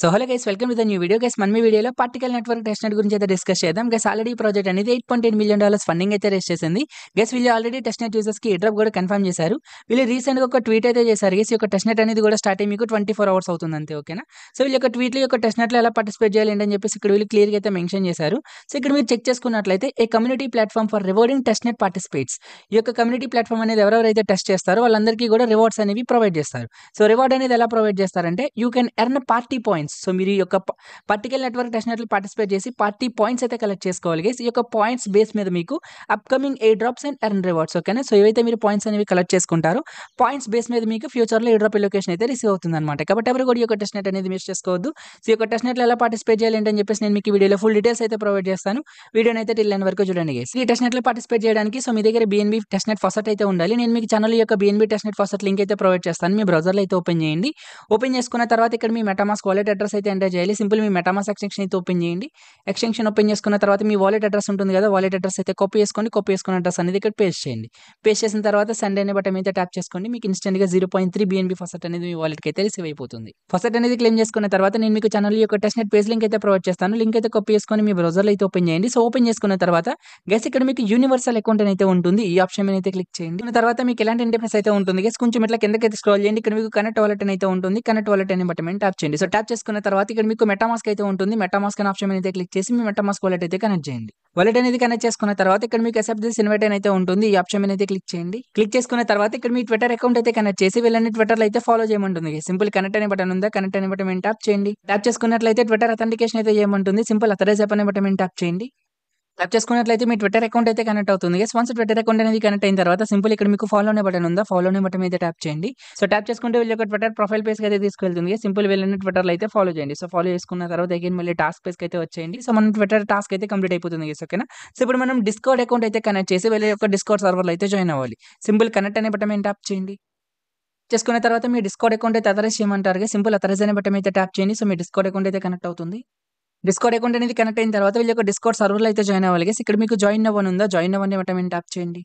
so hello guys welcome with new video guys మన వీడియోలో particle network test net గురించి అయితే డిస్కస్ చేద్దాం గైస్ ఆల్రెడీ ప్రాజెక్ట్ అనేది eight point eight million dollars funding అయితే raise చేసింది గైస్ వీళ్ళు ఆల్రెడీ టెస్ట్ నెట్ యూజర్స్కి డ్రాప్ కూడా కన్ఫర్మ్ చేశారు వీళ్ళు రీసెంట్గా ఒక ట్వీట్ అయితే చేశారు గైస్ యొక్క టెస్ట్ నెట్ అనేది కూడా స్టార్ట్ అయ్యి మీకు ట్వంటీ ఫోర్ అవర్స్ అవుతుంది అంతే ఓకేనా సో వీళ్ళ యొక్క ట్వీట్లు యొక్క టెస్ట్ నెట్లో ఎలా పార్టిసిపేట్ చేయాలి ఏంటని చెప్పేసి ఇక్కడ వీళ్ళు క్లియర్గా అయితే మెన్షన్ చేశారు సో ఇక్కడ మీరు చెక్ చేసుకున్నట్లయితే a community platform for rewarding test net participants ఈ యొక్క కమ్యూనిటీ ప్లాట్ఫామ్ అనేది ఎవరెవరైతే టెస్ట్ చేస్తారో వాళ్ళందరికీ కూడా రివార్డ్స్ అనేవి ప్రొవైడ్ చేస్తారు సో రివార్డ్ అనేది ఎలా ప్రొవైడ్ చేస్తారంటే you can earn party points points so మీరు ఈ యొక్క పర్టికల్ నెట్వర్క్ టెస్ట్ నెట్లో పార్టిసిపేట్ చేసి పార్టీ పాయింట్స్ అయితే కలెక్ట్ చేసుకోవాలి గేస్ ఈ యొక్క పాయింట్స్ బేస్ మీద మీకు upcoming a drops and earn rewards ఓకేనా సో ఏవైతే మీరు పాయింట్స్ అనేవి కలెక్ట్ చేసుకుంటారు పాయింట్స్ బేస్ మీద మీకు ఫ్యూచర్లో ఏ డ్రాప్ లొకేషన్ అయితే రిసీవ్ అవుతుంది అనమాట కాబట్టి ఎవరు కూడా ఈ యొక్క టెస్ట్ నెట్ అనేది మిస్ చేసుకోవద్దు సో ఈ యొక్క టెస్ట్ నెట్లో ఎలా పార్టిసిపేట్ చేయాలి అని చెప్పేసి నేను మీకు వీడియోలో ఫుల్ డీటెయిల్స్ అయితే ప్రొవైడ్ చేస్తాను వీడియోని అయితే టిల్ వరకు చూడండి గేస్ ఈ టెస్ట్ నెట్లో పార్టిసిపేట్ చేయడానికి సో మీ దగ్గర బీఎన్బీ టెస్ట్ నెట్ ఫస్ట్ అయితే ఉండాలి నేను మీకు ఛానల్ యొక్క BNB test net faucet link అయితే ప్రొవైడ్ చేస్తాను మీ బ్రౌజర్లో అయితే ఓపెన్ చేయండి ఓపెన్ చేసుకున్న తర్వాత ఇక్కడ మీ మెటామాస్ వాలెట్ అడ్రస్ అయితే ఎంటర్ చేయాలి సింపుల్ మీ మెటామాస్ ఎక్స్టెన్షన్ అయితే ఓపెన్ చేయండి ఎక్స్టెన్షన్ ఓపెన్ చేసుకున్న తర్వాత మీ వాలెట్ అడ్రస్ ఉంటుంది కదా వాలెట్ అడ్రస్ అయితే కాపీ చేసుకోండి కాపీ చేసుకున్న అడ్రస్ అనేది ఇక్కడ పేస్ట్ చేయండి పేస్ట్ చేసిన తర్వాత సండే అనే బట్టం అయితే ట్యాప్ చేసుకోండి మీకు ఇన్స్టెంట్గా zero point three BNB faucet అనేది మీ వాలెట్కి అయితే రిసీవ్ అయిపోతుంది ఫస్ట్ అనేది క్లెయిమ్ చేసుకున్న తర్వాత నేను మీకు ఛానల్ యొక్క టెస్ట్ నెట్ పేజ్ లింక్ అయితే ప్రొవైడ్ చేస్తాను లింక్ అయితే కాపీ చేసుకొని మీ బ్రౌజర్లో అయితే ఓపెన్ చేయండి సో ఓపెన్ చేసుకున్న తర్వాత గెస్ ఇక్కడ మీకు యూనివర్సల్ అకౌంట్ అయితే ఉంటుంది ఈ ఆప్షన్ మీద అయితే క్లిక్ చేయండి తర్వాత మీకు ఎలాంటి ఇంటర్ఫెన్స్ అయితే ఉంటుంది గెస్ కొంచెం ఇట్లా కిందకైతే స్క్రోల్ చేయండి ఇక్కడ మీకు కనెక్ట్ వాలెట్ అయితే ఉంటుంది కనెక్ట్ వాలెట్ అనే బట్టమే ట్యాప్ చేయండి సో ట్యాప్ చేసుకున్న తర్వాత ఇక్కడ మీకు మెటామాస్క్ అయితే ఉంటుంది మెటామాస్క్ అనే ఆప్షన్ అయితే క్లిక్ చేసి మీ మెటామాస్క్ వాలెట్ అయితే కనెక్ట్ చేయండి వాలెట్ అనేది కనెక్ట్ చేసుకున్న తర్వాత ఇక్కడ మీకు ఎస్ఎఫ్ దిస్ ఇన్వైట్ అయితే ఉంటుంది ఈ ఆప్షన్ అయితే క్లిక్ చేయండి క్లిక్ చేసుకున్న తర్వాత ఇక్కడ మీ ట్విట్టర్ అకౌంట్ అయితే కనెక్ట్ చేసి వీళ్ళని ట్విట్టర్లో అయితే ఫాలో చేయమంటుంది సింపుల్ కనెక్ట్ అనే బటన్ ఉందా కనెక్ట్ అనే బటన్ టాప్ చేయండి టాప్ చేసుకున్నట్లయితే ట్విట్టర్ అథెంటికేషన్ అయితే చేయమంటుంది సింపుల్ అథరైజ్ అప్ అనే బటన్ టాప్ చేయండి ట్యాప్ చేసుకున్నట్లయితే మీ ట్విట్టర్ అకౌంట్ అయితే కనెక్ట్ అవుతుంది ఎస్ వన్స్ ట్విట్టర్ అకౌంట్ అనేది కనెక్ట్ అయిన తర్వాత సింపుల్ ఇక్కడ మీకు ఫాలో అనే బటన్ ఉందా ఫాలో అనే బటన్ మీద ట్యాప్ చేయండి సో ట్యాప్ చేసుకుంటే వీళ్ళు ఒక ట్విట్టర్ ప్రొఫైల్ పేజ్కి అయితే తీసుకెళ్తుంది సింపుల్ వీళ్ళని ట్విట్టర్ అయితే ఫాలో చేయండి సో ఫాలో చేసుకున్న తర్వాత అగైన్ మళ్ళీ టాస్క్ పేస్ అయితే వచ్చేయండి సో మనం ట్విట్టర్ టాస్క్ అయితే కంప్లీట్ అయిపోతుంది ఎస్ ఓకేనా సో ఇప్పుడు మనం డిస్కౌంట్ అకౌంట్ అయితే కనెక్ట్ చేసి వీళ్ళ యొక్క డిస్కౌంట్ సర్వర్లో అయితే జాయిన్ అవ్వాలి సింపుల్ కనెక్ట్ అనే బటన్ ట్యాప్ చేయండి చేసుకున్న తర్వాత మీ డిస్కౌంట్ అకౌంట్ అయితే అథరైజ్ చేయమంటారు సింపుల్ అథరైజ్ అనే బటన్ అయితే ట్యాప్ చేయండి సో మీ డిస్కౌంట్ అకౌంట్ అయితే కనెక్ట్ అవుతుంది డిస్కౌట్ అకౌంట్ అనేది కనెక్ట్ అయిన తర్వాత వీళ్ళు ఒక డిస్కౌట్ సర్వర్లో అయితే జాయిన్ అవ్వాలి ఇక్కడ మీకు జాయిన్ అవ్వను ఉందా జాయిన్ అవ్వని బటన్ ట్యాప్ చేయండి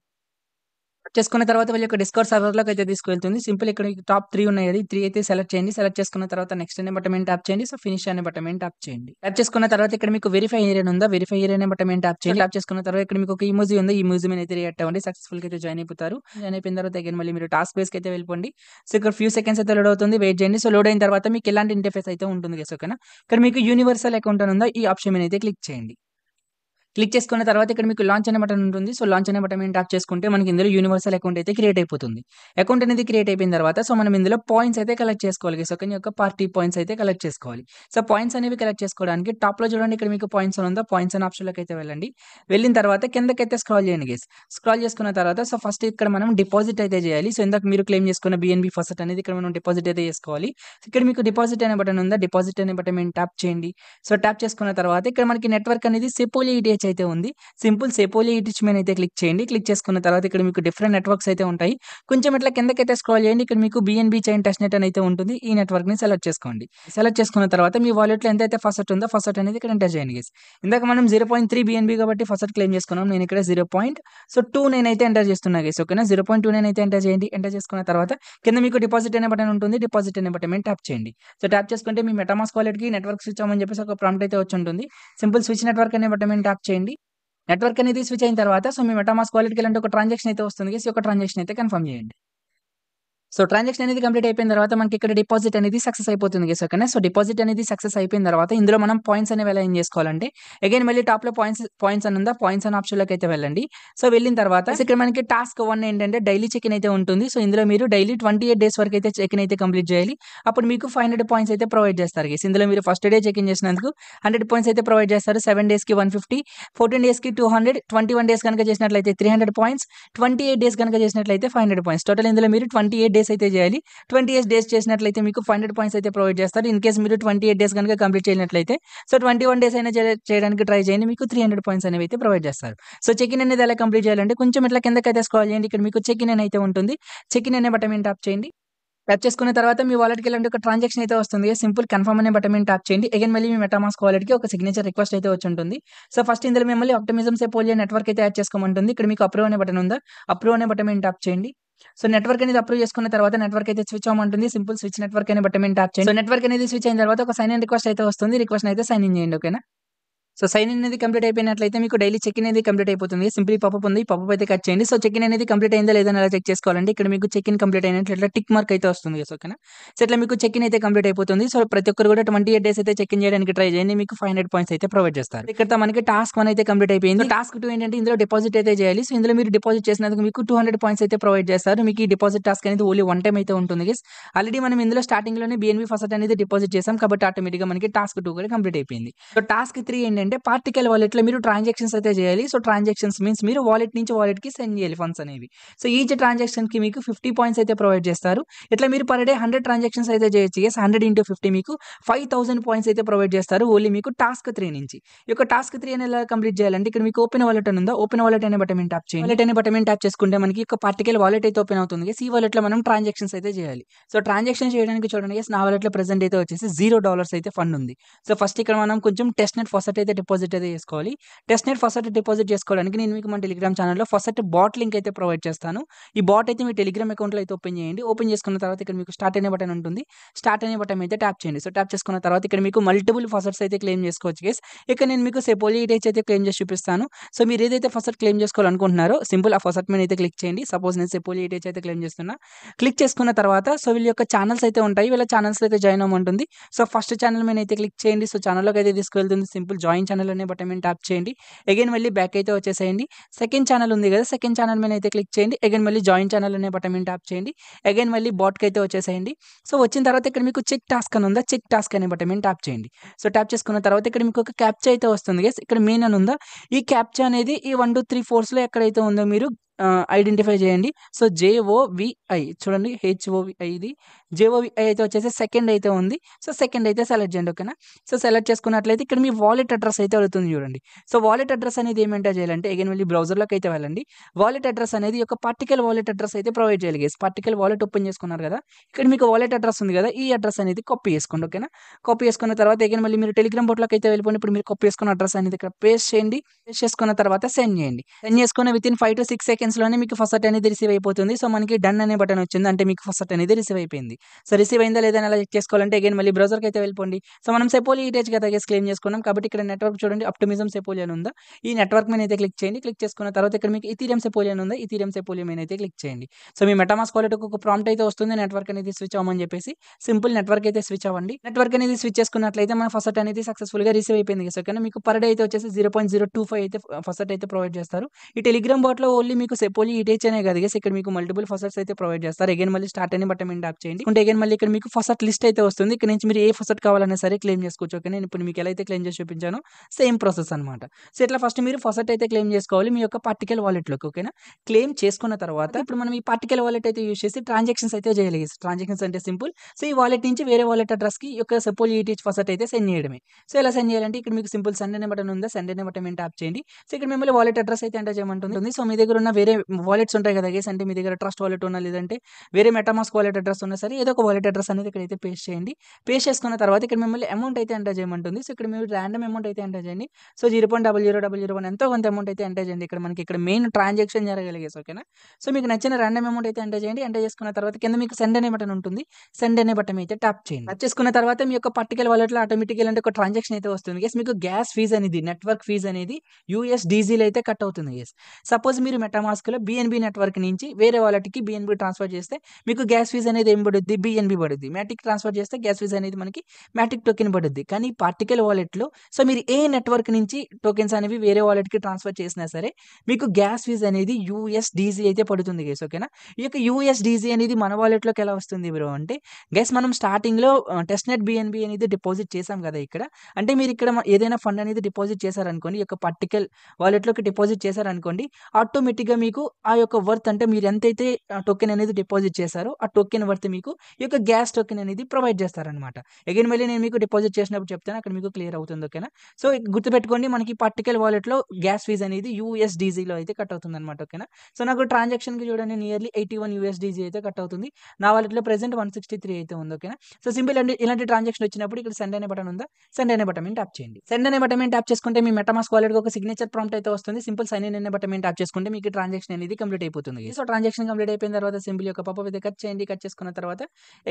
చేసుకున్న తర్వాత ఒక యొక్క సర్వర్ సర్వర్లోకి అయితే తీసుకెళ్తుంది సింపుల్ ఇక్కడ టాప్ త్రీ ఉన్నాయి అది త్రీ అయితే సెలెక్ట్ చేయండి సెలెక్ట్ చేసుకున్న తర్వాత నెక్స్ట్ అనే బటన్ ఆప్ చేయండి సో ఫినిష్ అనే బటన్ ఆప్ చేయండి ట్యాప్ చేసుకున్న తర్వాత ఇక్కడ మీకు వెరిఫై ఏరియా ఉందా వెరిఫై ఏరియా అనే బటన్ ట్యాప్ చేయండి ఆప్ చేసుకున్న తర్వాత ఇక్కడ మీకు ఒక ఇమోజీ ఉంది ఈ మ్యూజియం అయితే రియాక్ట్ అవ్వండి సక్సెస్ఫుల్ అయితే జాయిన్ అయిపోతారు జాయిన్ అయిపోయిన తర్వాత అగైన్ మళ్ళీ మీరు టాస్క్ బేస్కి అయితే వెళ్ళిపోండి సో ఇక్కడ ఫ్యూ సెకండ్స్ అయితే లోడ్ అవుతుంది వెయిట్ చేయండి సో లోడ్ అయిన తర్వాత మీకు ఎలాంటి ఇంటర్ఫేస్ అయితే ఉంటుంది కదా ఓకేనా ఇక్కడ మీకు యూనివర్సల్ అకౌంట్ ఉందా ఈ ఆప్షన్ అయితే క్లిక్ చేయండి క్లిక్ చేసుకున్న తర్వాత ఇక్కడ మీకు లాంచ్ అనే బటన్ ఉంటుంది సో లాంచ్ అనే బటన్ ట్యాప్ చేసుకుంటే మనకి ఇందులో యూనివర్సల్ అకౌంట్ అయితే క్రియేట్ అయిపోతుంది అకౌంట్ అనేది క్రియేట్ అయిపోయిన తర్వాత సో మనం ఇందులో పాయింట్స్ అయితే కలెక్ట్ చేసుకోవాలి సెకండ్ యొక్క పార్టీ పాయింట్స్ అయితే కలెక్ట్ చేసుకోవాలి సో పాయింట్స్ అనేవి కలెక్ట్ చేసుకోవడానికి టాప్ లో చూడండి ఇక్కడ మీకు పాయింట్స్ ఉందో పాయింట్స్ అనే ఆప్షన్లోకి అయితే వెళ్ళండి వెళ్ళిన తర్వాత కిందకైతే స్క్రాల్ చేయండి గేస్ స్క్రాల్ చేసుకున్న తర్వాత సో ఫస్ట్ ఇక్కడ మనం డిపాజిట్ అయితే చేయాలి సో ఇందాక మీరు క్లెయిమ్ చేసుకున్న బిఎన్బి ఫస్ట్ అనేది ఇక్కడ మనం డిపాజిట్ అయితే చేసుకోవాలి ఇక్కడ మీకు డిపాజిట్ అనే బటన్ ఉందా డిపాజిట్ అనే బటన్ మేము ట్యాప్ చేయండి సో ట్యాప్ చేసుకున్న తర్వాత ఇక్కడ మనకి నెట్వర్క్ అనేది సిపోలి అయితే ఉంది సింపుల్ సెపోలి ఇటిచ్మెన్ అయితే క్లిక్ చేయండి క్లిక్ చేసుకున్న తర్వాత ఇక్కడ మీకు డిఫరెంట్ నెట్వర్క్స్ అయితే ఉంటాయి కొంచెం ఇట్లా కిందకైతే స్క్రాల్ చేయండి ఇక్కడ మీకు బీఎన్బీ చైన్ టెస్ట్ నెట్ అని అయితే ఉంటుంది ఈ నెట్వర్క్ ని సెలెక్ట్ చేసుకోండి సెలెక్ట్ చేసుకున్న తర్వాత మీ వాలెట్లో ఎంతైతే ఫస్ట్ ఉందో ఫస్ట్ అనేది ఇక్కడ ఎంటర్ చేయండి గేస్ ఇందాక మనం జీరో పాయింట్ త్రీ బీఎన్బీ కాబట్టి ఫస్ట్ క్లెయిమ్ చేసుకున్నాం నేను ఇక్కడ జీరో పాయింట్ సో టూ నేనైతే ఎంటర్ చేస్తున్నా గేస్ ఓకేనా జీరో పాయింట్ టూ నైన్ అయితే ఎంటర్ చేయండి ఎంటర్ చేసుకున్న తర్వాత కింద మీకు డిపాజిట్ అనే బటన్ ఉంటుంది డిపాజిట్ అనే బటన్ ట్యాప్ చేయండి సో ట్యాప్ చేసుకుంటే మీ మెటామాస్ కి నెట్వర్క్ స్విచ్ అమని చెప్పేసి ఒక ప్రాంప్ట్ అయితే వచ్చి ఉంటుంది సింపుల్ స్విచ్ నెట్వర్క్ అనే బటన్ ట్యాప్ చేయండి చేయండి నెట్వర్క్ అనేది స్విచ్ అయిన తర్వాత సో మీ మెటామాస్ క్వాలిటీకి ఇలాంటి ఒక ట్రాన్సాక్షన్ అయితే వస్తుంది ఒక ట్రాన్సాక్షన్ అయితే కన్ఫర్మ్ చేయండి సో ట్రాన్సాక్షన్ అనేది కంప్లీట్ అయిపోయిన తర్వాత మనకి ఇక్కడ డిపాజిట్ అనేది సక్సెస్ అయిపోతుంది గేస్ ఓకేనా సో డిపాజిట్ అనేది సక్సెస్ అయిపోయిన తర్వాత ఇందులో మనం పాయింట్స్ అనేవి ఎలా ఏం చేసుకోవాలంటే అగైన్ మళ్ళీ టాప్లో పాయింట్స్ పాయింట్స్ అని ఉందా పాయింట్స్ అని ఆప్షన్లోకి అయితే వెళ్ళండి సో వెళ్ళిన తర్వాత ఇక్కడ మనకి టాస్క్ వన్ ఏంటంటే డైలీ చెక్ అయితే ఉంటుంది సో ఇందులో మీరు డైలీ ట్వంటీ ఎయిట్ డేస్ వరకు అయితే చెక్ అయితే కంప్లీట్ చేయాలి అప్పుడు మీకు ఫైవ్ హండ్రెడ్ పాయింట్స్ అయితే ప్రొవైడ్ చేస్తారు గేస్ ఇందులో మీరు ఫస్ట్ డే చెక్ ఇన్ చేసినందుకు హండ్రెడ్ పాయింట్స్ అయితే ప్రొవైడ్ చేస్తారు సెవెన్ డేస్ కి వన్ ఫిఫ్టీ ఫోర్టీన్ డేస్ కి two hundred twenty one days కనుక చేసినట్లయితే three hundred points twenty eight days కనుక చేసినట్లయితే ఫైవ్ హండ్రెడ్ పాయింట్స్ టోటల్ ఇందులో మీరు ట్వంటీ ఎయిట్ డేస్ డేస్ అయితే చేయాలి ట్వంటీ ఎయిట్ డేస్ చేసినట్లయితే మీకు ఫైవ్ హండ్రెడ్ పాయింట్స్ అయితే ప్రొవైడ్ చేస్తారు ఇన్ కేసు మీరు ట్వంటీ ఎయిట్ డేస్ కనుక కంప్లీట్ చేయనట్లయితే సో ట్వంటీ వన్ డేస్ అయినా చేయడానికి ట్రై చేయండి మీకు త్రీ హండ్రెడ్ పాయింట్స్ అనేవి అయితే ప్రొవైడ్ చేస్తారు సో చెక్ ఇన్ అనేది ఎలా కంప్లీట్ చేయాలంటే కొంచెం ఇట్లా కిందకైతే స్కాల్ చేయండి ఇక్కడ మీకు చెక్ ఇన్ అయితే ఉంటుంది చెక్ ఇన్ అనే బటన్ మీద టాప్ చేయండి ట్యాప్ చేసుకున్న తర్వాత మీ వాలెట్కి ఇలాంటి ఒక ట్రాన్సాక్షన్ అయితే వస్తుంది సింపుల్ కన్ఫర్మ్ అనే బటన్ మీద టాప్ చేయండి అగైన్ మళ్ళీ మీ మెటామాస్ వాలెట్కి ఒక సిగ్నేచర్ రిక్వెస్ట్ అయితే వచ్చి ఉంటుంది సో ఫస్ట్ ఇందులో మిమ్మల్ని ఆప్టమిజం పోలియో నెట్వర్క్ అయితే యాడ్ చేసుకోమంటుంది ఇక్కడ మీకు అప్రూవ్ అనే బటన్ ఉందా అప్రూవ్ అనే బటన్ మీద టాప్ చేయండి సో నెట్వర్క్ అనేది అప్రూవ్ చేసుకున్న తర్వాత నెట్వర్క్ అయితే స్విచ్ అవ్వమంటుంది సింపుల్ స్విచ్ నెట్వర్క్ అనే బట్టమేంట్ ట్యాప్ చేయండి సో నెట్వర్క్ అనేది స్విచ్ అయిన తర్వాత ఒక సైన్ ఇన్ రిక్వెస్ట్ అయితే వస్తుంది రిక్వెస్ట్ అయితే సైన్ ఇన్ చేయండి ఓకేనా సో సైన్ అనేది కంప్లీట్ అయిపోయినట్లయితే మీకు డైలీ చెక్ అనేది కంప్లీట్ అయిపోతుంది సింప్లీ పాపప్ ఉంది పాపప్ అయితే కట్ చేయండి సో చెక్ ఇన్ అనేది కంప్లీట్ అయిందా లేదా అలా చెక్ చేసుకోవాలండి ఇక్కడ మీకు చెక్ ఇన్ కంప్లీట్ అయినట్లయితే ఇట్లా టిక్ మార్క్ అయితే వస్తుంది సో ఓకేనా సో ఇట్లా మీకు చెక్ ఇన్ అయితే కంప్లీట్ అయిపోతుంది సో ప్రతి ఒక్కరు కూడా ట్వంటీ డేస్ అయితే చెక్ ఇన్ చేయడానికి ట్రై చేయండి మీకు ఫైవ్ హండ్రెడ్ పాయింట్స్ అయితే ప్రొవైడ్ చేస్తారు ఇక్కడ మనకి టాస్క్ వన్ అయితే కంప్లీట్ అయిపోయింది టాస్క్ టూ ఏంటంటే ఇందులో డిపాజిట్ అయితే చేయాలి సో ఇందులో మీరు డిపాజిట్ చేసినందుకు మీకు టూ హండ్రెడ్ పాయింట్స్ అయితే ప్రొవైడ్ చేస్తారు మీకు ఈ డిపాజిట్ టాస్క్ అనేది ఓన్లీ వన్ టైం అయితే ఉంటుంది ఆల్రెడీ మనం ఇందులో స్టార్టింగ్ లోనే బిఎన్బి ఫస్ట్ అనేది డిపాజిట్ చేసాం కాబట్టి ఆటోమేటిక్ మనకి టాస్క్ టూ కూడా కంప్లీట్ అయిపోయింది సో టాస్క్ త్రీ ఏంటంటే ఏంటంటే పార్టికల్ వాలెట్లో మీరు ట్రాన్సాక్షన్స్ అయితే చేయాలి సో ట్రాన్సాక్షన్స్ మీన్స్ మీరు వాలెట్ నుంచి వాలెట్కి సెండ్ చేయాలి ఫండ్స్ అనేవి సో ఈచ్ ట్రాన్సాక్షన్కి మీకు ఫిఫ్టీ పాయింట్స్ అయితే ప్రొవైడ్ చేస్తారు ఇట్లా మీరు పర్ డే హండ్రెడ్ ట్రాన్సాక్షన్స్ అయితే చేయొచ్చు ఎస్ హండ్రెడ్ ఇంటూ ఫిఫ్టీ మీకు ఫైవ్ థౌసండ్ పాయింట్స్ అయితే ప్రొవైడ్ చేస్తారు ఓన్లీ మీకు టాస్క్ త్రీ నుంచి ఈ యొక్క టాస్క్ త్రీ అని ఎలా కంప్లీట్ చేయాలంటే ఇక్కడ మీకు ఓపెన్ వాలెట్ అని ఉందా ఓపెన్ వాలెట్ అనే బటన్ ట్యాప్ చేయండి వాలెట్ అనే బటన్ ట్యాప్ చేసుకుంటే మనకి ఒక పార్టికల్ వాలెట్ అయితే ఓపెన్ అవుతుంది ఈ వాలెట్లో మనం ట్రాన్సాక్షన్స్ అయితే చేయాలి సో ట్రాన్సాక్షన్ చేయడానికి చూడండి నా వాలెట్లో ప్రెసెంట్ అయితే వచ్చేసి జీరో డాలర్స్ అయితే ఫండ్ ఉంది సో ఫస్ట్ ఇక్కడ మనం కొంచెం టెస్ట్ నెట్ ఫస్ట్ అయితే డిపాజిట్ అయితే చేసుకోవాలి టెస్ట్ నెట్ ఫస్ట్ డిపాజిట్ చేసుకోవడానికి నేను మీకు మన టెలిగ్రామ్ ఛానల్లో ఫస్ట్ బాట్ లింక్ అయితే ప్రొవైడ్ చేస్తాను ఈ బాట్ అయితే మీ టెలిగ్రామ్ అకౌంట్లో అయితే ఓపెన్ చేయండి ఓపెన్ చేసుకున్న తర్వాత ఇక్కడ మీకు స్టార్ట్ అనే బటన్ ఉంటుంది స్టార్ట్ అనే బటన్ అయితే ట్యాప్ చేయండి సో ట్యాప్ చేసుకున్న తర్వాత ఇక్కడ మీకు మల్టిపుల్ ఫసట్స్ అయితే క్లెయిమ్ చేసుకోవచ్చు గేస్ ఇక్కడ నేను మీకు సెపోలి డేట్స్ అయితే క్లెయిమ్ చేసి చూపిస్తాను సో మీరు ఏదైతే ఫస్ట్ క్లెయిమ్ చేసుకోవాలనుకుంటున్నారో సింపుల్ ఆ ఫసట్ మీద అయితే క్లిక్ చేయండి సపోజ్ నేను సెపోజ్ డేట్స్ అయితే క్లెయిమ్ చేస్తున్నా క్లిక్ చేసుకున్న తర్వాత సో వీళ్ళ యొక్క ఛానల్స్ అయితే ఉంటాయి వీళ్ళ ఛానల్స్ అయితే జాయిన్ అవ్వమంటుంది సో ఫస్ట్ ఛానల్ మీద అయితే క్లిక్ చేయండి సో ఛానల్లోకి అయితే తీసుకువెళ్తుంది సింపుల్ జాయిన్ మెయిన్ ఛానల్ అనే బటన్ మీద ట్యాప్ చేయండి అగైన్ మళ్ళీ బ్యాక్ అయితే వచ్చేసేయండి సెకండ్ ఛానల్ ఉంది కదా సెకండ్ ఛానల్ మీద అయితే క్లిక్ చేయండి అగైన్ మళ్ళీ జాయిన్ ఛానల్ అనే బటన్ మీద ట్యాప్ చేయండి అగైన్ మళ్ళీ బాట్కి అయితే వచ్చేసేయండి సో వచ్చిన తర్వాత ఇక్కడ మీకు చెక్ టాస్క్ అని ఉందా చెక్ టాస్క్ అనే బటన్ మీద ట్యాప్ చేయండి సో ట్యాప్ చేసుకున్న తర్వాత ఇక్కడ మీకు ఒక క్యాప్చర్ అయితే వస్తుంది కదా ఇక్కడ మెయిన్ అని ఉందా ఈ క్యాప్చర్ అనేది ఈ వన్ టూ త్రీ ఫోర్స్లో ఎక్కడైతే ఉందో మీరు ఐడెంటిఫై చేయండి సో జేఓవిఐ చూడండి హెచ్ఓవిఐ ఇది జేఓవిఐ అయితే వచ్చేసి సెకండ్ అయితే ఉంది సో సెకండ్ అయితే సెలెక్ట్ చేయండి ఓకేనా సో సెలెక్ట్ చేసుకున్నట్లయితే ఇక్కడ మీ వాలెట్ అడ్రస్ అయితే వెళుతుంది చూడండి సో వాలెట్ అడ్రస్ అనేది ఏమంటే చేయాలంటే అగైన్ వెళ్ళి బ్రౌజర్లోకి అయితే వెళ్ళండి వాలెట్ అడ్రస్ అనేది ఒక పార్టికల్ వాలెట్ అడ్రస్ అయితే ప్రొవైడ్ చేయాలి పార్టికల్ వాలెట్ ఓపెన్ చేసుకున్నారు కదా ఇక్కడ మీకు వాలెట్ అడ్రస్ ఉంది కదా ఈ అడ్రస్ అనేది కాపీ చేసుకోండి ఓకేనా కాపీ చేసుకున్న తర్వాత అగైన్ మళ్ళీ మీరు టెలిగ్రామ్ బోట్లోకి అయితే వెళ్ళిపోయి ఇప్పుడు మీరు కాపీ చేసుకున్న అడ్రస్ అనేది ఇక్కడ పేస్ట్ చేయండి పేస్ట్ చేసుకున్న తర్వాత సెండ్ చేయండి సెండ్ చేసుకున్న within five to six seconds సెకండ్స్లోనే మీకు ఫస్ట్ అనేది రిసీవ్ అయిపోతుంది సో మనకి డన్ అనే బటన్ వచ్చింది అంటే మీకు ఫస్ట్ అనేది రిసీవ్ అయిపోయింది సో రిసీవ్ అయిందా లేదా అలా చెక్ చేసుకోవాలంటే అగైన్ మళ్ళీ బ్రౌజర్కి అయితే వెళ్ళిపోండి సో మనం సెపోలి ఈటేజ్ కదా క్లెయిమ్ చేసుకున్నాం కాబట్టి ఇక్కడ నెట్వర్క్ చూడండి అప్టమిజం సెపోలియన్ ఉందా ఈ నెట్వర్క్ మీద అయితే క్లిక్ చేయండి క్లిక్ చేసుకున్న తర్వాత ఇక్కడ మీకు ఇథీరియం సెపోలియన్ ఉందా ఇథీరియం సెపోలియం మీద అయితే క్లిక్ చేయండి సో మీ మెటామాస్ కాలేట్ ఒక ప్రాంప్ట్ అయితే వస్తుంది నెట్వర్క్ అనేది స్విచ్ అవ్వమని చెప్పేసి సింపుల్ నెట్వర్క్ అయితే స్విచ్ అవ్వండి నెట్వర్క్ అనేది స్విచ్ చేసుకున్నట్లయితే మన ఫస్ట్ అనేది సక్సెస్ఫుల్గా రిసీవ్ అయిపోయింది సో కానీ మీకు పర్ డే అయితే వచ్చేసి zero point zero two five అయితే ఫస్ట్ అయితే ప్రొవైడ్ చేస్తారు ఈ టెలిగ్రామ్ బాట్లో ఓన్లీ మీకు మీకు సెపోలి ఈటేచ్ అనే కదా ఇక్కడ మీకు మల్టిపుల్ ఫసట్స్ అయితే ప్రొవైడ్ చేస్తారు అగైన్ మళ్ళీ స్టార్ట్ అనే బట్టన్ మీద ట్యాప్ చేయండి అంటే అగైన్ మళ్ళీ ఇక్కడ మీకు ఫసట్ లిస్ట్ అయితే వస్తుంది ఇక్కడ నుంచి మీరు ఏ ఫసట్ కావాలన్నా సరే క్లెయిమ్ చేసుకోవచ్చు ఓకే నేను ఇప్పుడు మీకు ఎలా అయితే క్లెయిమ్ చేసి చూపించాను సేమ్ ప్రాసెస్ అనమాట సో ఇట్లా ఫస్ట్ మీరు ఫసట్ అయితే క్లెయిమ్ చేసుకోవాలి మీ యొక్క పార్టికల్ వాలెట్లోకి ఓకేనా క్లెయిమ్ చేసుకున్న తర్వాత ఇప్పుడు మనం ఈ పార్టికల్ వాలెట్ అయితే యూస్ చేసి ట్రాన్సాక్షన్స్ అయితే చేయలేదు ట్రాన్సాక్షన్స్ అంటే సింపుల్ సో ఈ వాలెట్ నుంచి వేరే వాలెట్ కి యొక్క సెపోల్ ఈటీచ్ ఫసట్ అయితే సెండ్ చేయడమే సో ఎలా సెండ్ చేయాలంటే ఇక్కడ మీకు సింపుల్ సండే బటన్ ఉందా సండే బటన్ మీద ట్యాప్ చేయండి సో ఇక్కడ మిమ్మల్ని వాలెట్ అడ్రస్ అయితే ఎంటర్ చేయమంటుంది సో మీ దగ్గర ఉన్న వేరే వాలెట్స్ ఉంటాయి కదా గేస్ అంటే మీ దగ్గర ట్రస్ట్ వాలెట్ ఉన్నా లేదంటే వేరే మెటామాస్ వాలెట్ అడ్రస్ ఉన్నా సరే ఏదో ఒక వాలెట్ అడ్రస్ అనేది ఇక్కడ అయితే పేస్ట్ చేయండి పేస్ట్ చేసుకున్న తర్వాత ఇక్కడ మిమ్మల్ని అమౌంట్ అయితే ఎంటర్ చేయమంటుంది సో ఇక్కడ మీరు ర్యాండమ్ అమౌంట్ అయితే ఎంటర్ చేయండి so zero point double zero double zero one ఎంతో కొంత అమౌంట్ అయితే ఎంటర్ చేయండి ఇక్కడ మనకి ఇక్కడ మెయిన్ ట్రాన్సాక్షన్ జరగలిగేసి ఓకేనా సో మీకు నచ్చిన ర్యాండమ్ అమౌంట్ అయితే ఎంటర్ చేయండి ఎంటర్ చేసుకున్న తర్వాత కింద మీకు సెండ్ అనే బటన్ ఉంటుంది సెండ్ అనే బటన్ అయితే ట్యాప్ చేయండి టచ్ చేసుకున్న తర్వాత మీ యొక్క పర్టికల్ వాలెట్లో ఆటోమేటిక్ అంటే ఒక ట్రాన్సాక్షన్ అయితే వస్తుంది గేస్ మీకు గ్యాస్ ఫీజ్ అనేది నెట్వర్క్ ఫీజ్ అనేది యూఎస్డీజీలో అయితే కట్ అవుతుంది గేస్ సపోజ్ మీరు మెటామాస్ టాస్క్లో బిఎన్బి నెట్వర్క్ నుంచి వేరే వాలెట్కి బిఎన్బి ట్రాన్స్ఫర్ చేస్తే మీకు గ్యాస్ ఫీజ్ అనేది ఏం పడుద్ది బిఎన్బి పడుద్ది మ్యాటిక్ ట్రాన్స్ఫర్ చేస్తే గ్యాస్ ఫీజ్ అనేది మనకి మ్యాటిక్ టోకెన్ పడుద్ది కానీ పార్టికల్ వాలెట్లో సో మీరు ఏ నెట్వర్క్ నుంచి టోకెన్స్ అనేవి వేరే వాలెట్కి ట్రాన్స్ఫర్ చేసినా సరే మీకు గ్యాస్ ఫీజ్ అనేది యూఎస్డీజీ అయితే పడుతుంది గేస్ ఓకేనా ఈ యొక్క యూఎస్డీజీ అనేది మన వాలెట్లోకి ఎలా వస్తుంది బ్రో అంటే గ్యాస్ మనం స్టార్టింగ్లో టెస్ట్ నెట్ బిఎన్బి అనేది డిపాజిట్ చేసాం కదా ఇక్కడ అంటే మీరు ఇక్కడ ఏదైనా ఫండ్ అనేది డిపాజిట్ చేశారనుకోండి ఈ యొక్క పార్టికల్ వాలెట్లోకి డిపాజిట్ చేశారనుకోండి ఆటోమేటిక్గా మీకు ఆ యొక్క వర్త్ అంటే మీరు ఎంతైతే టోకెన్ అనేది డిపాజిట్ చేశారో ఆ టోకెన్ వర్త్ మీకు ఈ యొక్క గ్యాస్ టోకెన్ అనేది ప్రొవైడ్ చేస్తారనమాట అగైన్ మళ్ళీ నేను మీకు డిపాజిట్ చేసినప్పుడు చెప్తాను అక్కడ మీకు క్లియర్ అవుతుంది ఓకేనా సో గుర్తుపెట్టుకోండి మనకి పర్టికల్ వాలెట్లో గ్యాస్ ఫీజ్ అనేది యూఎస్డీజీలో అయితే కట్ అవుతుంది అనమాట ఓకేనా సో నాకు ట్రాన్సాక్షన్కి చూడండి నియర్లీ ఎయిటీ వన్ యూఎస్డీజీ అయితే కట్ అవుతుంది నా వాలెట్లో ప్రెసెంట్ వన్ సిక్స్టీ త్రీ అయితే ఉంది ఓకేనా సో సింపుల్ అండి ఇలాంటి ట్రాన్సాక్షన్ వచ్చినప్పుడు ఇక్కడ సెండ్ అనే బటన్ ఉందా సెండ్ అనే బటన్ ట్యాప్ చేయండి సెండ్ అనే బటన్ ట్యాప్ చేసుకుంటే మీ మెటమాస్ వాలెట్కి ఒక సిగ్నేచర్ ప్రాంప్ట్ అయితే వస్తుంది సింపుల్ సైన్ అనే బటన్ ట్యాప్ చేసుకుంటే మీకు ట్రాన్సాక్షన్ ట్రాన్సాక్షన్ అనేది కంప్లీట్ అయిపోతుంది సో ట్రాన్సాక్షన్ కంప్లీట్ అయిపోయిన తర్వాత సింపుల్ యొక్క పాప అయితే కట్ చేయండి కట్ చేసుకున్న తర్వాత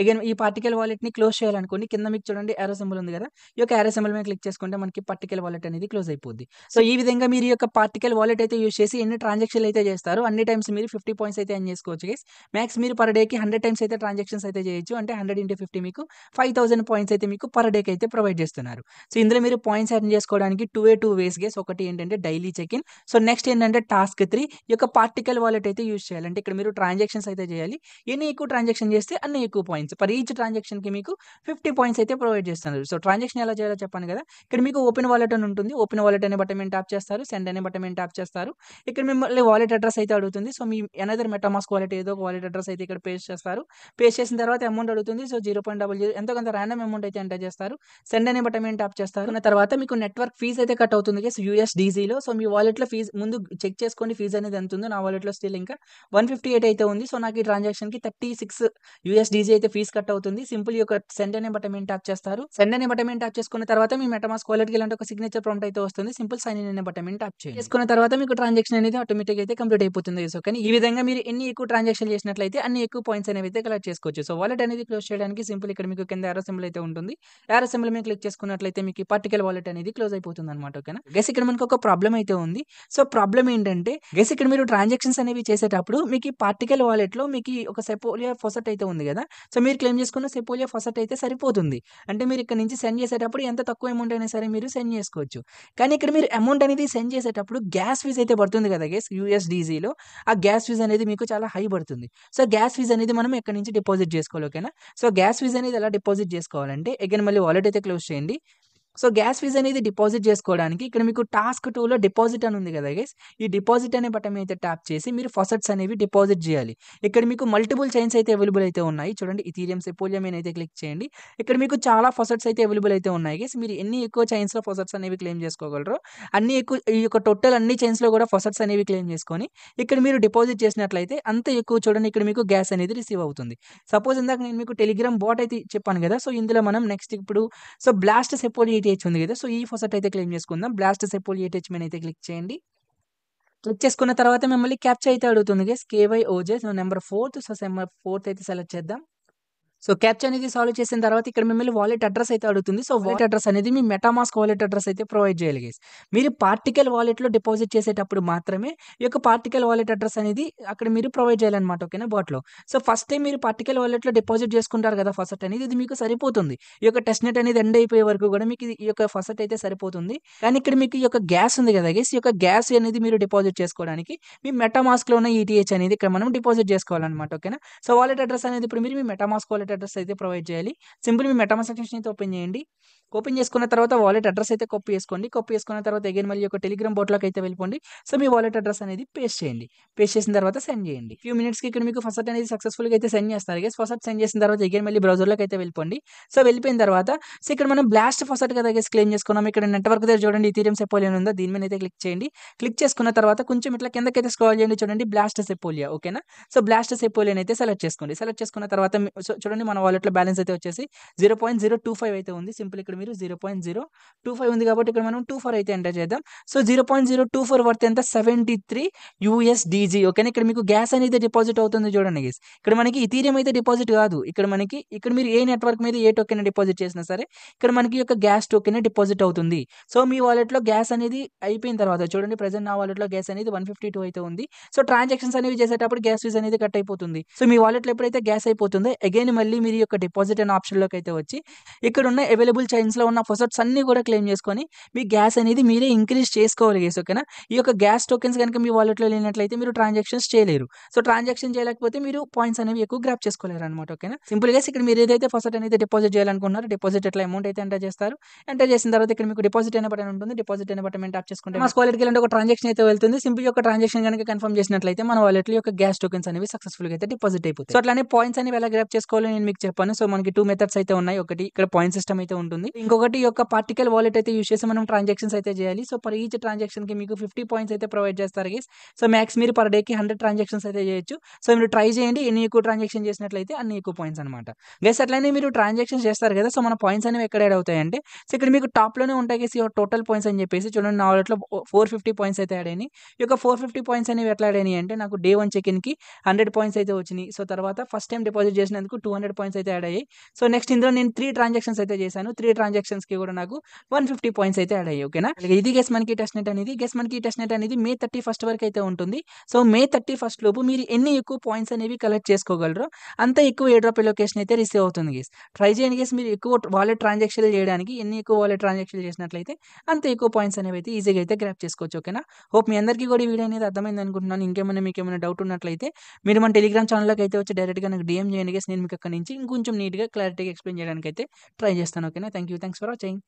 అగైన్ ఈ పార్టికల్ వాలెట్ని క్లోజ్ చేయాలనుకోండి కింద మీకు చూడండి యారో సింబుల్ ఉంది కదా ఈ యొక్క యారో సింబుల్ మీద క్లిక్ చేసుకుంటే మనకి పార్టికల్ వాలెట్ అనేది క్లోజ్ అయిపోద్ది సో ఈ విధంగా మీరు యొక్క పార్టికల్ వాలెట్ అయితే యూస్ చేసి ఎన్ని ట్రాన్సాక్షన్ అయితే చేస్తారు అన్ని టైమ్స్ మీరు ఫిఫ్టీ పాయింట్స్ అయితే అని చేసుకోవచ్చు గైస్ మ్యాక్స్ మీరు పర్ డేకి హండ్రెడ్ టైమ్స్ అయితే ట్రాన్సాక్షన్స్ అయితే చేయొచ్చు అంటే హండ్రెడ్ ఇంటూ ఫిఫ్టీ మీకు ఫైవ్ థౌసండ్ పాయింట్స్ అయితే మీకు పర్ డేకి అయితే ప్రొవైడ్ చేస్తున్నారు సో ఇందులో మీరు పాయింట్స్ ఎర్న్ చేసుకోవడానికి two a two ways guys ఒకటి ఏంటంటే daily check in so next ఏంటంటే టాస్క్ త్రీ ఈ యొక్క పార్టికల్ వాలెట్ అయితే యూజ్ చేయాలి అంటే ఇక్కడ మీరు ట్రాన్సాక్షన్స్ అయితే చేయాలి ఎన్ని ఎక్కువ ట్రాన్సాక్షన్ చేస్తే అన్ని ఎక్కువ పాయింట్స్ పర్ ఈచ్ ట్రాన్సాక్షన్కి మీకు ఫిఫ్టీ పాయింట్స్ అయితే ప్రొవైడ్ చేస్తున్నారు సో ట్రాన్సాక్షన్ ఎలా చేయాలో చెప్పాను కదా ఇక్కడ మీకు ఓపెన్ వాలెట్ అని ఉంటుంది ఓపెన్ వాలెట్ అనే బటన్ ట్యాప్ చేస్తారు సెండ్ అనే బటన్ ట్యాప్ చేస్తారు ఇక్కడ మిమ్మల్ని వాలెట్ అడ్రస్ అయితే అడుగుతుంది సో మీ ఎనదర్ మెటామాస్ వాలెట్ ఏదో ఒక వాలెట్ అడ్రస్ అయితే ఇక్కడ పేస్ట్ చేస్తారు పేస్ట్ చేసిన తర్వాత అమౌంట్ అడుగుతుంది so zero point double zero ఎంతో కొంత ర్యాండమ్ అమౌంట్ అయితే ఎంటర్ చేస్తారు సెండ్ అనే బటన్ ట్యాప్ చేస్తారు తర్వాత మీకు నెట్వర్క్ ఫీజ్ అయితే కట్ అవుతుంది సో డీజీలో సో మీ వాలెట్లో ఫీజు ముందు చెక్ చేసుకోండి ఫీజు అనేది ఎంత ఉందో నా వాలెట్లో స్టిల్ ఇంకా వన్ ఫిఫ్టీ ఎయిట్ అయితే ఉంది సో నాకు ఈ ట్రాన్సాక్షన్కి థర్టీ సిక్స్ యూఎస్డీజీ అయితే ఫీజ్ కట్ అవుతుంది సింపుల్ యొక్క సెండ్ అనే బటన్ మీద ట్యాప్ చేస్తారు సెండ్ అనే బటన్ మీద ట్యాప్ చేసుకున్న తర్వాత మీ మెటమాస్ వాలెట్కి ఇలాంటి ఒక సిగ్నేచర్ ప్రాంప్ట్ అయితే వస్తుంది సింపుల్ సైన్ ఇన్ అనే బటన్ మీద ట్యాప్ చేసుకున్న తర్వాత మీకు ట్రాన్సాక్షన్ అనేది ఆటోమేటిక్ అయితే కంప్లీట్ అయిపోతుంది సో కానీ ఈ విధంగా మీరు ఎన్ని ఎక్కువ ట్రాన్సాక్షన్ చేసినట్లయితే అన్ని ఎక్కువ పాయింట్స్ అనేవి అయితే కలెక్ట్ చేసుకోవచ్చు సో వాలెట్ అనేది క్లోజ్ చేయడానికి సింపుల్ ఇక్కడ మీకు కింద ఎరో సింబల్ అయితే ఉంటుంది ఎర్ర సింబల్ మీద క్లిక్ చేసుకున్నట్లయితే మీకు పర్టికల్ వాలెట్ అనేది క్లోజ్ అయిపోతుంది అనమాట ఓకేనా గెస్ ఇక్కడ మనకు ఒక ప్రాబ్లం అయితే ఉంది సో ప్రాబ్లం ఏంటంటే గెస్ ఇక్కడ మీరు ట్రాన్సాక్షన్స్ అనేవి చేసేటప్పుడు మీకు ఈ పార్టికల్ వాలెట్లో మీకు ఒక సెపోలియా ఫొసట్ అయితే ఉంది కదా సో మీరు క్లెయిమ్ చేసుకున్న సెపోలియా ఫొసట్ అయితే సరిపోతుంది అంటే మీరు ఇక్కడ నుంచి సెండ్ చేసేటప్పుడు ఎంత తక్కువ అమౌంట్ అయినా సరే మీరు సెండ్ చేసుకోవచ్చు కానీ ఇక్కడ మీరు అమౌంట్ అనేది సెండ్ చేసేటప్పుడు గ్యాస్ ఫీజ్ అయితే పడుతుంది కదా గేస్ యూఎస్డీజీలో ఆ గ్యాస్ ఫీజ్ అనేది మీకు చాలా హై పడుతుంది సో గ్యాస్ ఫీజ్ అనేది మనం ఎక్కడి నుంచి డిపాజిట్ చేసుకోవాలి ఓకేనా సో గ్యాస్ ఫీజ్ అనేది ఎలా డిపాజిట్ చేసుకోవాలంటే ఎగన్ మళ్ళీ వాలెట్ అయితే క్లోజ్ చేయండి సో గ్యాస్ ఫీజ్ అనేది డిపాజిట్ చేసుకోవడానికి ఇక్కడ మీకు టాస్క్ టూలో డిపాజిట్ అని ఉంది కదా గైస్ ఈ డిపాజిట్ అనే బటన్ అయితే ట్యాప్ చేసి మీరు ఫసట్స్ అనేవి డిపాజిట్ చేయాలి ఇక్కడ మీకు మల్టిపుల్ చైన్స్ అయితే అవైలబుల్ అయితే ఉన్నాయి చూడండి ఇథీరియం సెపోలియం అయితే క్లిక్ చేయండి ఇక్కడ మీకు చాలా ఫసట్స్ అయితే అవైలబుల్ అయితే ఉన్నాయి గైస్ మీరు ఎన్ని ఎక్కువ చైన్స్లో ఫసట్స్ అనేవి క్లెయిమ్ చేసుకోగలరు అన్ని ఎక్కువ ఈ యొక్క టోటల్ అన్ని చైన్స్లో కూడా ఫసట్స్ అనేవి క్లెయిమ్ చేసుకొని ఇక్కడ మీరు డిపాజిట్ చేసినట్లయితే అంత ఎక్కువ చూడండి ఇక్కడ మీకు గ్యాస్ అనేది రిసీవ్ అవుతుంది సపోజ్ ఇందాక నేను మీకు టెలిగ్రామ్ బాట్ అయితే చెప్పాను కదా సో ఇందులో మనం నెక్స్ట్ ఇప్పుడు సో బ్లాస్ట్ సెపోలియం ఈటీహెచ్ ఉంది కదా సో ఈ ఫోసెట్ అయితే క్లెయిమ్ చేసుకుందాం బ్లాస్ట్ సెపోల్ ఈటీహెచ్ మీద అయితే క్లిక్ చేయండి క్లిక్ చేసుకున్న తర్వాత మిమ్మల్ని క్యాప్చర్ అయితే అడుగుతుంది కేవై ఓజే so number fourth so number fourth అయితే సెలెక్ట్ చేద్దాం సో క్యాచ్ అనేది సాల్వ్ చేసిన తర్వాత ఇక్కడ మిమ్మల్ని వాలెట్ అడ్రస్ అయితే అడుగుతుంది సో వాలెట్ అడ్రస్ అనేది మీ మెటామాస్క్ వాలెట్ అడ్రస్ అయితే ప్రొవైడ్ చేయాలి మీరు పార్టికల్ వాలెట్లో డిపాజిట్ చేసేటప్పుడు మాత్రమే ఈ యొక్క పార్టికల్ వాలెట్ అడ్రస్ అనేది అక్కడ మీరు ప్రొవైడ్ చేయాలన్నమాట ఓకేనా బాట్లో సో ఫస్ట్ టైం మీరు పార్టికల్ వాలెట్లో డిపాజిట్ చేసుకుంటారు కదా ఫస్ట్ అనేది ఇది మీకు సరిపోతుంది ఈ యొక్క టెస్ట్ నెట్ అనేది ఎండ్ అయిపోయే వరకు కూడా మీకు ఈ యొక్క ఫస్ట్ అయితే సరిపోతుంది కానీ ఇక్కడ మీకు ఈ యొక్క గ్యాస్ ఉంది కదా గేస్ ఈ యొక్క గ్యాస్ అనేది మీరు డిపాజిట్ చేసుకోవడానికి మీ మెటామాస్క్లో ఉన్న ఈటీహెచ్ e అనేది ఇక్కడ మనం డిపాజిట్ చేసుకోవాలన్నమాట ఓకేనా సో వాలెట్ అడ్రస్ అనేది ఇప్పుడు మీరు మీ మెటామాస్క్ వాలెట్ అడ్రస్ అయితే ప్రొవైడ్ చేయాలి సింపుల్ మీ ఎక్స్టెన్షన్ అయితే ఓపెన్ చేయండి ఓపెన్ చేసుకున్న తర్వాత వాలెట్ అడ్రస్ అయితే కాపీ చేసుకోండి కాపీ చేసుకున్న తర్వాత అగైన్ మళ్ళీ ఒక టెలిగ్రామ్ బోట్లోకి అయితే వెళ్ళిపోండి సో మీ వాలెట్ అడ్రస్ అనేది పేస్ట్ చేయండి పేస్ట్ చేసిన తర్వాత సెండ్ చేయండి ఫ్యూ మినిట్స్కి ఇక్కడ మీకు ఫస్ట్ అనేది సక్సెస్ఫుల్గా అయితే సెండ్ చేస్తారు గేస్ ఫస్ట్ సెండ్ చేసిన తర్వాత అగైన్ మళ్ళీ బ్రౌజర్లోకి అయితే వెళ్ళిపోండి సో వెళ్ళిపోయిన తర్వాత సో ఇక్కడ మనం బ్లాస్ట్ ఫస్ట్ కదా గేస్ క్లెయిమ్ చేసుకున్నాం ఇక్కడ నెట్వర్క్ దగ్గర చూడండి ఇథీరియం సెపోలియా ఉందా దీని మీద అయితే క్లిక్ చేయండి క్లిక్ చేసుకున్న తర్వాత కొంచెం ఇట్లా కిందకైతే స్క్రాల్ చేయండి చూడండి బ్లాస్ట్ సెపోలియా ఓకేనా సో బ్లాస్ట్ సెపోలియన్ అయితే సెలెక్ట్ చేసుకోండి సెలెక్ట్ చేసుకున్న తర్వాత చూడండి ఉంది మన వాలెట్లో బ్యాలెన్స్ అయితే వచ్చేసి zero point zero two five అయితే ఉంది సింపుల్ ఇక్కడ మీరు zero point zero two five ఉంది కాబట్టి ఇక్కడ మనం టూ ఫోర్ అయితే ఎంటర్ చేద్దాం so zero point zero two four worth ఎంత సెవెంటీ త్రీ యూఎస్డిజీ ఓకేనా ఇక్కడ మీకు గ్యాస్ అనేది డిపాజిట్ అవుతుంది చూడండి గేస్ ఇక్కడ మనకి ఇథీరియం అయితే డిపాజిట్ కాదు ఇక్కడ మనకి ఇక్కడ మీరు ఏ నెట్వర్క్ మీద ఏ టోకెన్ డిపాజిట్ చేసినా సరే ఇక్కడ మనకి యొక్క గ్యాస్ టోకెన్ డిపాజిట్ అవుతుంది సో మీ వాలెట్లో గ్యాస్ అనేది అయిపోయిన తర్వాత చూడండి ప్రజెంట్ నా వాలెట్లో గ్యాస్ అనేది వన్ ఫిఫ్టీ అయితే ఉంది సో ట్రాన్సాక్షన్స్ అనేవి చేసేటప్పుడు గ్యాస్ ఫీజ్ అనేది కట్ అయిపోతుంది సో మీ వాలెట్లో ఎప్పుడైతే గ్యాస్ అయిపోతుందో అగైన్ మళ్ళీ మళ్ళీ మీరు యొక్క డిపాజిట్ అనే ఆప్షన్లోకి అయితే వచ్చి ఇక్కడ ఉన్న అవైలబుల్ చైన్స్లో ఉన్న ఫొసట్స్ అన్నీ కూడా క్లెయిమ్ చేసుకొని మీ గ్యాస్ అనేది మీరే ఇంక్రీజ్ చేసుకోవాలి గేస్ ఓకేనా ఈ యొక్క గ్యాస్ టోకెన్స్ కనుక మీ వాలెట్లో లేనట్లయితే మీరు ట్రాన్సాక్షన్స్ చేయలేరు సో ట్రాన్సాక్షన్ చేయలేకపోతే మీరు పాయింట్స్ అనేవి ఎక్కువ గ్రాప్ చేసుకోలేరు అనమాట ఓకేనా సింపుల్గా ఇక్కడ మీరు ఏదైతే ఫస్ట్ అనేది డిపాజిట్ చేయాలనుకున్నారో డిపాజిట్ ఎట్లా అమౌంట్ అయితే ఎంటర్ చేస్తారు ఎంటర్ చేసిన తర్వాత ఇక్కడ మీకు డిపాజిట్ అనే బటన్ ఉంటుంది డిపాజిట్ అనే బటన్ ట్యాప్ చేసుకుంటే మా వాలెట్కి ఒక ట్రాన్సాక్షన్ అయితే వెళ్తుంది సింపుల్ యొక్క ట్రాన్సాక్షన్ కనుక కన్ఫర్మ్ చేసినట్లయితే మన వాలెట్లో యొక్క గ్యాస్ టోకెన్స్ అనేవి సక్సెస్ఫుల్గా అయితే డిపాజిట్ అయిపోతుంది సో అట్లానే పాయింట్స్ అనేవి ఎలా గ్రాప్ చేసుకోవాలి నేను మీకు చెప్పాను సో మనకి టూ మెథడ్స్ అయితే ఉన్నాయి ఒకటి ఇక్కడ పాయింట్ సిస్టమ్ అయితే ఉంటుంది ఇంకొకటి యొక్క పార్టికల్ వాలెట్ అయితే యూస్ చేసి మనం ట్రాన్సాక్షన్స్ అయితే చేయాలి సో పర్ ఈచ్ ట్రాన్సాక్షన్ కి మీకు ఫిఫ్టీ పాయింట్స్ అయితే ప్రొవైడ్ చేస్తారు గేస్ సో మ్యాక్స్ మీరు పర్ డేకి హండ్రెడ్ ట్రాన్సాక్షన్స్ అయితే చేయొచ్చు సో మీరు ట్రై చేయండి ఎన్ని ఎక్కువ ట్రాన్సాక్షన్ చేసినట్లయితే అన్ని ఎక్కువ పాయింట్స్ అనమాట గేస్ అట్లనే మీరు ట్రాన్సాక్షన్ చేస్తారు కదా సో మన పాయింట్స్ అనేవి ఎక్కడ యాడ్ అవుతాయంటే సో ఇక్కడ మీకు లోనే ఉంటాయి గేసి టోటల్ పాయింట్స్ అని చెప్పేసి చూడండి నా వాలెట్లో ఫోర్ ఫిఫ్టీ పాయింట్స్ అయితే యాడ్ అయినాయి ఈ యొక్క ఫోర్ ఫిఫ్టీ పాయింట్స్ అనేవి ఎట్లా యాడ్ అయినాయి అంటే నాకు డే వన్ చెక్ కి హండ్రెడ్ పాయింట్స్ అయితే వచ్చినాయి సో తర్వాత ఫస్ట్ టైం డిపాజిట్ చేసినందుకు టూ హండ్రెడ్ పాయింట్స్ అయితే యాడ్ అయ్యాయి సో నెక్స్ట్ ఇందులో నేను త్రీ ట్రాన్సాక్షన్స్ అయితే చేశాను త్రీ ట్రాన్సాక్షన్స్ కి కూడా నాకు వన్ ఫిఫ్టీ పాయింట్స్ అయితే యాడ్ అయ్యాయి ఓకేనా ఇది గెస్ మనకి టెస్ట్ నెట్ అనేది గెస్ మనకి టెస్ట్ నెట్ అనేది మే థర్టీ ఫస్ట్ వరకు అయితే ఉంటుంది సో మే థర్టీ ఫస్ట్ లోపు మీరు ఎన్ని ఎక్కువ పాయింట్స్ అనేవి కలెక్ట్ చేసుకోగలరో అంత ఎక్కువ ఏడ్రాప్ లొకేషన్ అయితే రిసీవ్ అవుతుంది గెస్ ట్రై చేయండి గెస్ మీరు ఎక్కువ వాలెట్ ట్రాన్సాక్షన్లు చేయడానికి ఎన్ని ఎక్కువ వాలెట్ ట్రాన్సాక్షన్ చేసినట్లయితే అంత ఎక్కువ పాయింట్స్ అనేవి అయితే ఈజీగా అయితే గ్రాప్ చేసుకోవచ్చు ఓకేనా హోప్ మీ అందరికీ కూడా వీడియో అనేది అర్థమైంది అనుకుంటున్నాను ఇంకేమైనా మీకు ఏమైనా డౌట్ ఉన్నట్లయితే మీరు మన టెలిగ్రామ్ ఛానల్లోకి అయితే వచ్చి డైరెక్ట్గా నాకు డిఎం చేయండి గెస్ నేను మీకు అక్కడ నుంచి ఇంకొంచెం నీట్గా క్లారిటీగా ఎక్స్ప్లెయిన్ చేయడానికి అయితే ట్రై చేస్తాను ఓకేనా thank you thanks for watching